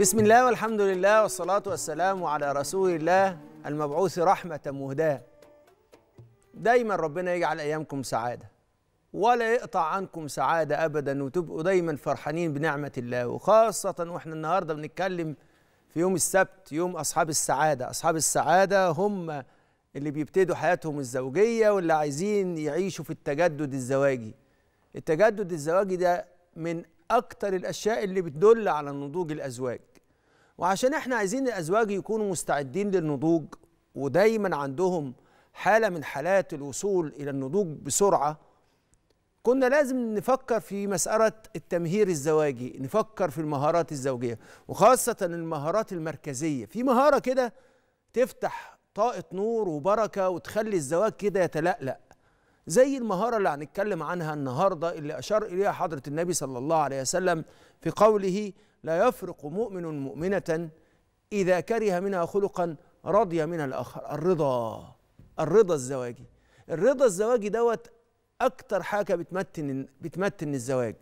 بسم الله والحمد لله والصلاة والسلام على رسول الله المبعوث رحمة مهداة دايما ربنا يجعل أيامكم سعادة ولا يقطع عنكم سعادة أبدا وتبقوا دايما فرحانين بنعمة الله وخاصة وإحنا النهاردة بنتكلم في يوم السبت يوم أصحاب السعادة أصحاب السعادة هم اللي بيبتدوا حياتهم الزوجية واللي عايزين يعيشوا في التجدد الزواجي التجدد الزواجي ده من أكتر الأشياء اللي بتدل على نضوج الأزواج وعشان احنا عايزين الازواج يكونوا مستعدين للنضوج ودايما عندهم حاله من حالات الوصول الى النضوج بسرعه كنا لازم نفكر في مسألة التمهير الزواجي نفكر في المهارات الزوجية وخاصة المهارات المركزية في مهارة كده تفتح طاقة نور وبركة وتخلي الزواج كده يتلألأ زي المهارة اللي هنتكلم عنها النهاردة اللي أشار إليها حضرة النبي صلى الله عليه وسلم في قوله لا يفرق مؤمن مؤمنة إذا كره منها خلقا رضي منها الآخر الرضا الرضا الزواجي الرضا الزواجي دوت أكتر حاجة بتمتن بتمتن الزواج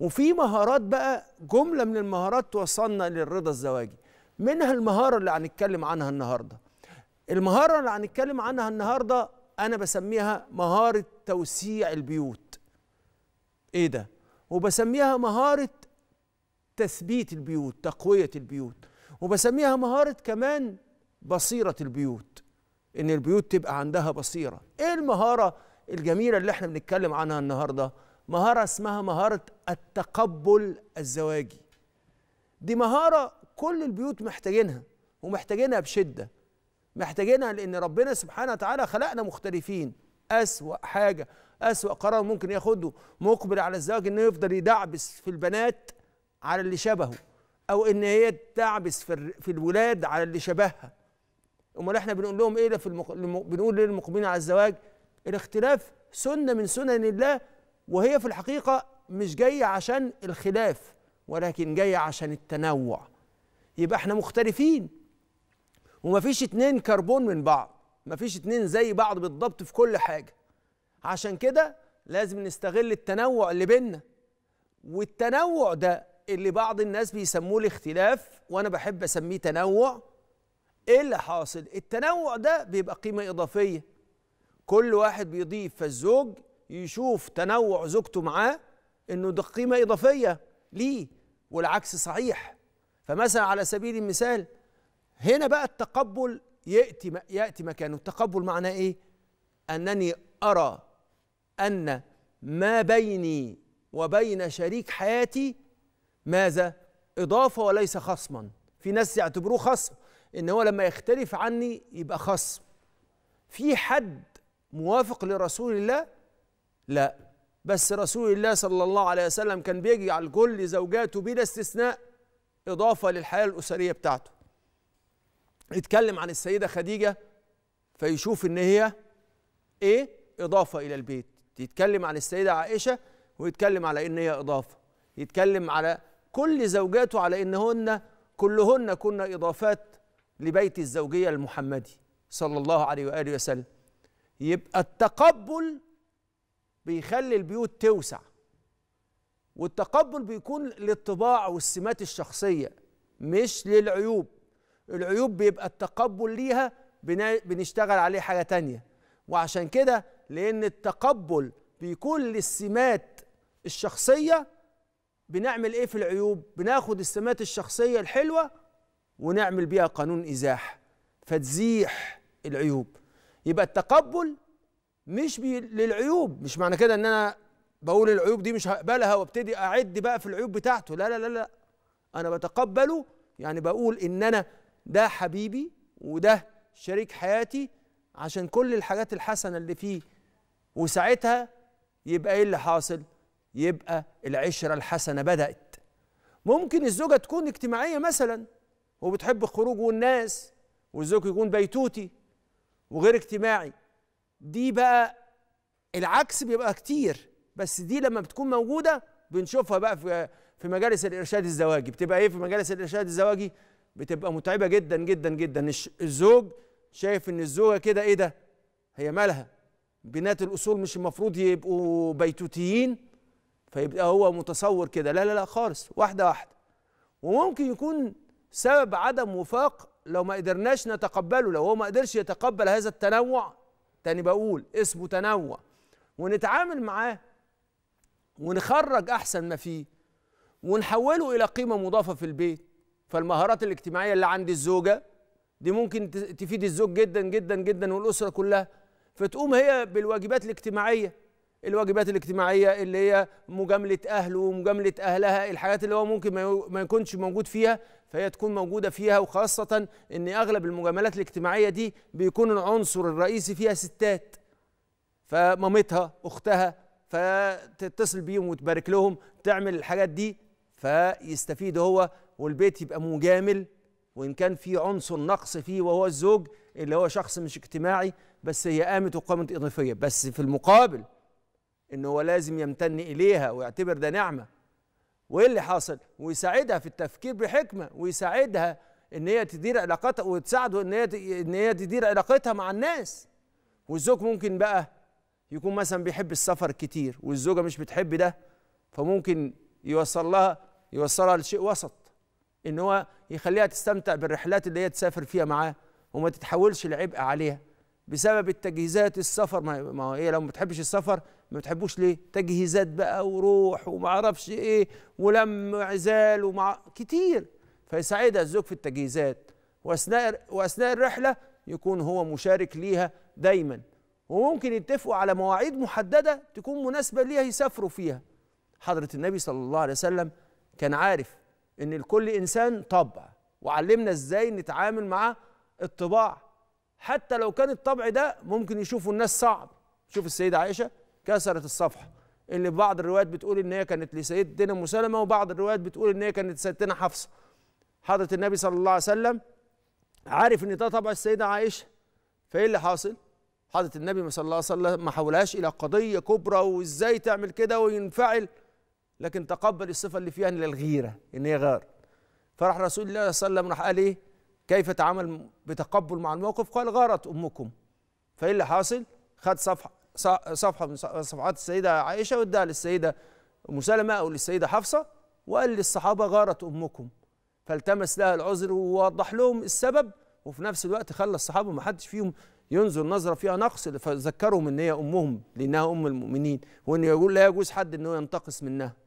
وفي مهارات بقى جملة من المهارات توصلنا للرضا الزواجي منها المهارة اللي هنتكلم عنها النهاردة المهارة اللي هنتكلم عنها النهاردة انا بسميها مهاره توسيع البيوت ايه ده وبسميها مهاره تثبيت البيوت تقويه البيوت وبسميها مهاره كمان بصيره البيوت ان البيوت تبقى عندها بصيره ايه المهاره الجميله اللي احنا بنتكلم عنها النهارده مهاره اسمها مهاره التقبل الزواجي دي مهاره كل البيوت محتاجينها ومحتاجينها بشده محتاجينها لان ربنا سبحانه وتعالى خلقنا مختلفين اسوا حاجه اسوا قرار ممكن ياخده مقبل على الزواج انه يفضل يدعبس في البنات على اللي شبهه او ان هي تعبس في في الولاد على اللي شبهها امال احنا بنقول لهم ايه في المق... بنقول للمقبلين على الزواج الاختلاف سنه من سنن الله وهي في الحقيقه مش جايه عشان الخلاف ولكن جايه عشان التنوع يبقى احنا مختلفين ومفيش اتنين كربون من بعض مفيش اتنين زي بعض بالضبط في كل حاجة عشان كده لازم نستغل التنوع اللي بينا والتنوع ده اللي بعض الناس بيسموه الاختلاف وانا بحب اسميه تنوع ايه اللي حاصل التنوع ده بيبقى قيمة اضافية كل واحد بيضيف فالزوج يشوف تنوع زوجته معاه انه ده قيمة اضافية ليه والعكس صحيح فمثلا على سبيل المثال هنا بقى التقبل يأتي يأتي مكانه التقبل معناه إيه؟ أنني أرى أن ما بيني وبين شريك حياتي ماذا؟ إضافة وليس خصما في ناس يعتبروه خصم إن هو لما يختلف عني يبقى خصم في حد موافق لرسول الله؟ لا بس رسول الله صلى الله عليه وسلم كان بيجي على كل زوجاته بلا استثناء إضافة للحياة الأسرية بتاعته يتكلم عن السيدة خديجة فيشوف ان هي ايه اضافة الى البيت يتكلم عن السيدة عائشة ويتكلم على ان هي اضافة يتكلم على كل زوجاته على انهن كلهن كن اضافات لبيت الزوجية المحمدي صلى الله عليه واله وسلم يبقى التقبل بيخلي البيوت توسع والتقبل بيكون للطباع والسمات الشخصية مش للعيوب العيوب بيبقى التقبل ليها بنشتغل عليه حاجة تانية وعشان كده لأن التقبل بيكون للسمات الشخصية بنعمل إيه في العيوب بناخد السمات الشخصية الحلوة ونعمل بيها قانون إزاح فتزيح العيوب يبقى التقبل مش بي... للعيوب مش معنى كده ان انا بقول العيوب دي مش هقبلها وابتدي اعد بقى في العيوب بتاعته لا لا لا لا انا بتقبله يعني بقول ان انا ده حبيبي وده شريك حياتي عشان كل الحاجات الحسنه اللي فيه وساعتها يبقى ايه اللي حاصل؟ يبقى العشره الحسنه بدات. ممكن الزوجه تكون اجتماعيه مثلا وبتحب الخروج والناس والزوج يكون بيتوتي وغير اجتماعي. دي بقى العكس بيبقى كتير بس دي لما بتكون موجوده بنشوفها بقى في في مجالس الارشاد الزواجي بتبقى ايه في مجالس الارشاد الزواجي بتبقى متعبه جدا جدا جدا الزوج شايف ان الزوجه كده ايه ده هي مالها بنات الاصول مش المفروض يبقوا بيتوتيين فيبقى هو متصور كده لا لا لا خالص واحده واحده وممكن يكون سبب عدم وفاق لو ما قدرناش نتقبله لو هو ما قدرش يتقبل هذا التنوع تاني بقول اسمه تنوع ونتعامل معاه ونخرج احسن ما فيه ونحوله الى قيمه مضافه في البيت فالمهارات الاجتماعيه اللي عند الزوجه دي ممكن تفيد الزوج جدا جدا جدا والاسره كلها فتقوم هي بالواجبات الاجتماعيه الواجبات الاجتماعيه اللي هي مجامله اهله ومجامله اهلها الحاجات اللي هو ممكن ما يكونش موجود فيها فهي تكون موجوده فيها وخاصه ان اغلب المجاملات الاجتماعيه دي بيكون العنصر الرئيسي فيها ستات فمامتها اختها فتتصل بيهم وتبارك لهم تعمل الحاجات دي فيستفيد هو والبيت يبقى مجامل وان كان في عنصر نقص فيه وهو الزوج اللي هو شخص مش اجتماعي بس هي قامت وقامت اضافيه بس في المقابل ان هو لازم يمتن اليها ويعتبر ده نعمه وايه اللي حاصل ويساعدها في التفكير بحكمه ويساعدها ان هي تدير علاقتها وتساعده ان هي ان هي تدير علاقتها مع الناس والزوج ممكن بقى يكون مثلا بيحب السفر كتير والزوجه مش بتحب ده فممكن يوصل لها يوصلها لشيء وسط ان هو يخليها تستمتع بالرحلات اللي هي تسافر فيها معاه وما تتحولش لعبء عليها بسبب التجهيزات السفر ما هي إيه، لو ما بتحبش السفر ما بتحبوش ليه تجهيزات بقى وروح وما اعرفش ايه ولم عزال ومع كتير فيساعدها الزوج في التجهيزات واثناء واثناء الرحله يكون هو مشارك ليها دايما وممكن يتفقوا على مواعيد محدده تكون مناسبه ليها يسافروا فيها حضره النبي صلى الله عليه وسلم كان عارف ان لكل انسان طبع وعلمنا ازاي نتعامل مع الطباع حتى لو كان الطبع ده ممكن يشوفه الناس صعب شوف السيده عائشه كسرت الصفحه اللي بعض الروايات بتقول ان هي كانت لسيدنا مسلمه وبعض الروايات بتقول ان هي كانت لسيدتنا حفصه حضره النبي صلى الله عليه وسلم عارف ان ده طبع السيده عائشه فايه اللي حاصل حضره النبي صلى الله عليه وسلم ما حولهاش الى قضيه كبرى وازاي تعمل كده وينفعل لكن تقبل الصفه اللي فيها الغيره ان هي غار فراح رسول الله صلى الله عليه وسلم راح قال ايه كيف تعامل بتقبل مع الموقف قال غارت امكم فايه اللي حاصل خد صفحه صفحه من صفحات السيده عائشه واداها للسيده مسلمه او للسيده حفصه وقال للصحابه غارت امكم فالتمس لها العذر ووضح لهم السبب وفي نفس الوقت خلى الصحابه ما حدش فيهم ينظر نظره فيها نقص فذكرهم ان هي امهم لانها ام المؤمنين وان يقول لا يجوز حد انه ينتقص منها